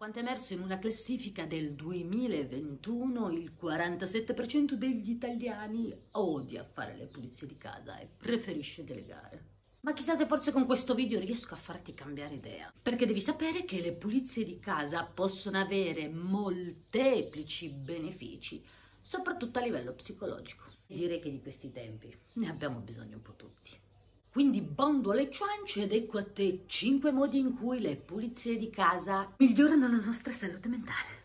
quanto è emerso in una classifica del 2021, il 47% degli italiani odia fare le pulizie di casa e preferisce delegare. Ma chissà se forse con questo video riesco a farti cambiare idea. Perché devi sapere che le pulizie di casa possono avere molteplici benefici, soprattutto a livello psicologico. Direi che di questi tempi ne abbiamo bisogno un po' tutti. Quindi bando alle ciance ed ecco a te 5 modi in cui le pulizie di casa migliorano la nostra salute mentale.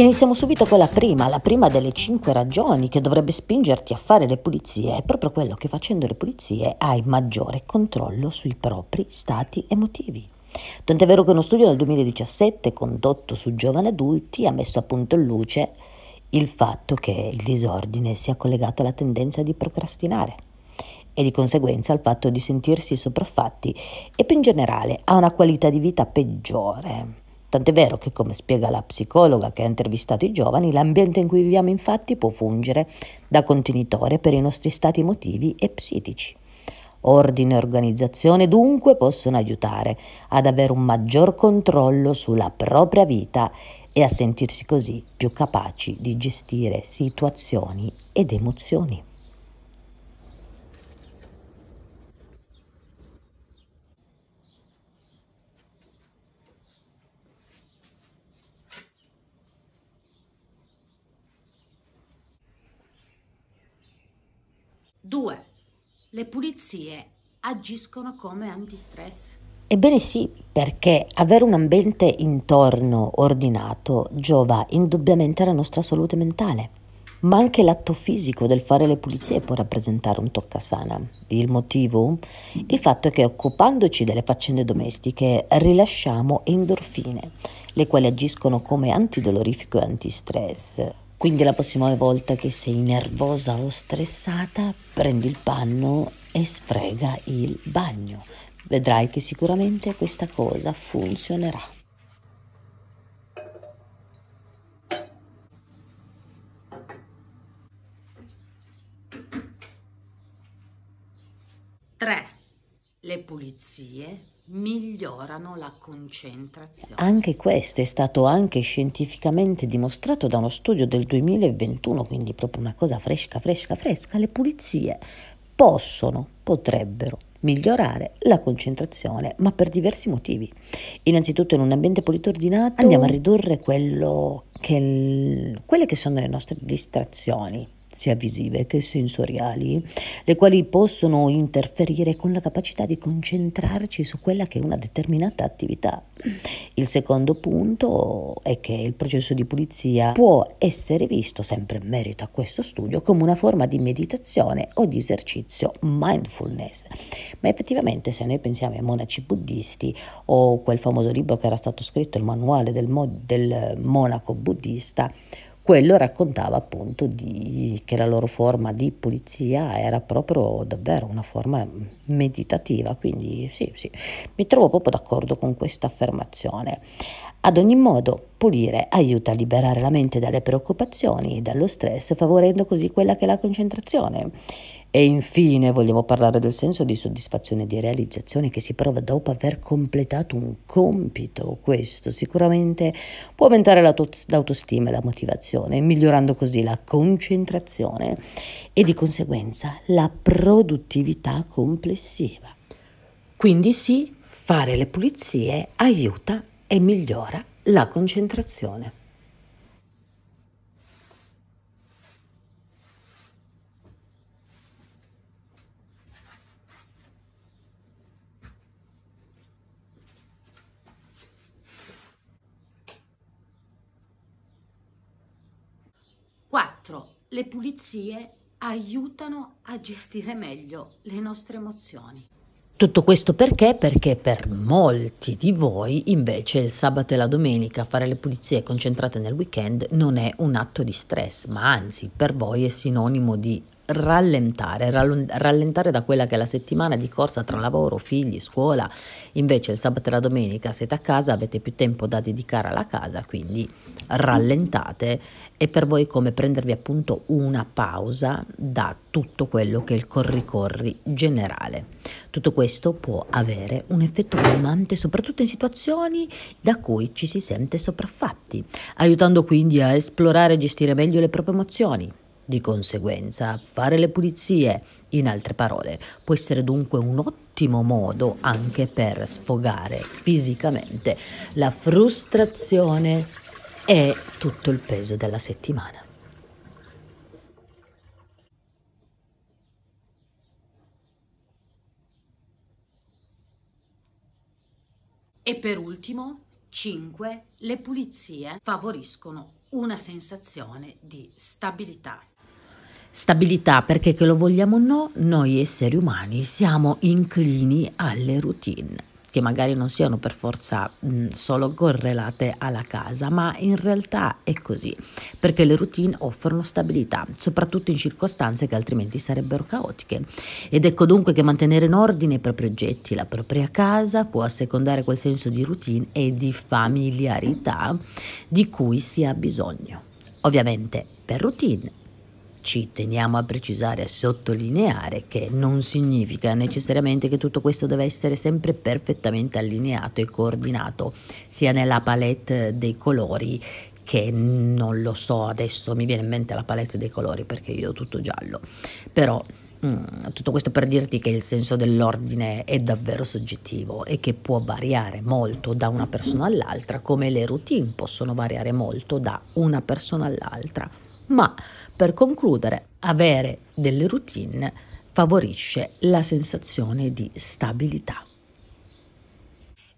Iniziamo subito con la prima, la prima delle cinque ragioni che dovrebbe spingerti a fare le pulizie è proprio quello che facendo le pulizie hai maggiore controllo sui propri stati emotivi. Tant'è vero che uno studio del 2017 condotto su giovani adulti ha messo a punto in luce il fatto che il disordine sia collegato alla tendenza di procrastinare e di conseguenza al fatto di sentirsi sopraffatti e più in generale a una qualità di vita peggiore. Tant'è vero che, come spiega la psicologa che ha intervistato i giovani, l'ambiente in cui viviamo infatti può fungere da contenitore per i nostri stati emotivi e psichici. Ordine e organizzazione dunque possono aiutare ad avere un maggior controllo sulla propria vita e a sentirsi così più capaci di gestire situazioni ed emozioni. 2. Le pulizie agiscono come antistress. Ebbene sì, perché avere un ambiente intorno ordinato giova indubbiamente alla nostra salute mentale. Ma anche l'atto fisico del fare le pulizie può rappresentare un toccasana. Il motivo? Il fatto è che occupandoci delle faccende domestiche rilasciamo endorfine, le quali agiscono come antidolorifico e antistress. Quindi la prossima volta che sei nervosa o stressata, prendi il panno e sfrega il bagno. Vedrai che sicuramente questa cosa funzionerà. Tre, le pulizie migliorano la concentrazione. Anche questo è stato anche scientificamente dimostrato da uno studio del 2021, quindi proprio una cosa fresca, fresca, fresca. Le pulizie possono, potrebbero migliorare la concentrazione, ma per diversi motivi. Innanzitutto in un ambiente pulito ordinato andiamo a ridurre che, quelle che sono le nostre distrazioni sia visive che sensoriali, le quali possono interferire con la capacità di concentrarci su quella che è una determinata attività. Il secondo punto è che il processo di pulizia può essere visto, sempre in merito a questo studio, come una forma di meditazione o di esercizio mindfulness. Ma effettivamente se noi pensiamo ai monaci buddisti o quel famoso libro che era stato scritto, il manuale del, mo- del monaco buddista, quello raccontava appunto di, che la loro forma di pulizia era proprio davvero una forma meditativa, quindi sì, sì, mi trovo proprio d'accordo con questa affermazione. Ad ogni modo, pulire aiuta a liberare la mente dalle preoccupazioni e dallo stress, favorendo così quella che è la concentrazione. E infine vogliamo parlare del senso di soddisfazione e di realizzazione che si prova dopo aver completato un compito. Questo sicuramente può aumentare l'autostima e la motivazione, migliorando così la concentrazione e di conseguenza la produttività complessiva. Quindi sì, fare le pulizie aiuta e migliora la concentrazione. l'altro. Le pulizie aiutano a gestire meglio le nostre emozioni. Tutto questo perché? Perché per molti di voi invece il sabato e la domenica fare le pulizie concentrate nel weekend non è un atto di stress, ma anzi per voi è sinonimo di rallentare, rallentare da quella che è la settimana di corsa tra lavoro, figli, scuola, invece il sabato e la domenica siete a casa, avete più tempo da dedicare alla casa, quindi rallentate e per voi come prendervi appunto una pausa da tutto quello che è il corri-corri generale. Tutto questo può avere un effetto calmante soprattutto in situazioni da cui ci si sente sopraffatti, aiutando quindi a esplorare e gestire meglio le proprie emozioni, di conseguenza fare le pulizie. In altre parole, può essere dunque un ottimo modo anche per sfogare fisicamente la frustrazione e tutto il peso della settimana. E per ultimo, 5. Le pulizie favoriscono una sensazione di stabilità. Stabilità perché che lo vogliamo o no, noi esseri umani siamo inclini alle routine che magari non siano per forza mh, mm, solo correlate alla casa, ma in realtà è così, perché le routine offrono stabilità, soprattutto in circostanze che altrimenti sarebbero caotiche. Ed ecco dunque che mantenere in ordine i propri oggetti, la propria casa, può assecondare quel senso di routine e di familiarità di cui si ha bisogno. Ovviamente per routine ci teniamo a precisare, e a sottolineare che non significa necessariamente che tutto questo deve essere sempre perfettamente allineato e coordinato, sia nella palette dei colori che non lo so adesso, mi viene in mente la palette dei colori perché io ho tutto giallo, però mm, tutto questo per dirti che il senso dell'ordine è davvero soggettivo e che può variare molto da una persona all'altra, come le routine possono variare molto da una persona all'altra ma per concludere, avere delle routine favorisce la sensazione di stabilità.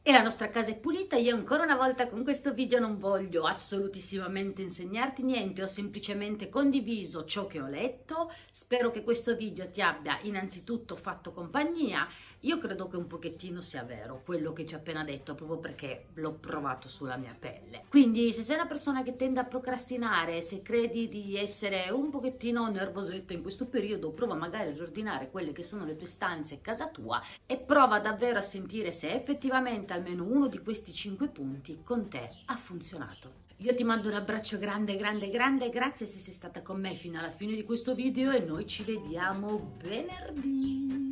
E la nostra casa è pulita, io ancora una volta con questo video non voglio assolutissimamente insegnarti niente, ho semplicemente condiviso ciò che ho letto, spero che questo video ti abbia innanzitutto fatto compagnia, io credo che un pochettino sia vero quello che ti ho appena detto, proprio perché l'ho provato sulla mia pelle. Quindi se sei una persona che tende a procrastinare, se credi di essere un pochettino nervosetta in questo periodo, prova magari a riordinare quelle che sono le tue stanze a casa tua e prova davvero a sentire se effettivamente sicuramente almeno uno di questi 5 punti con te ha funzionato. Io ti mando un abbraccio grande, grande, grande, grazie se sei stata con me fino alla fine di questo video e noi ci vediamo venerdì.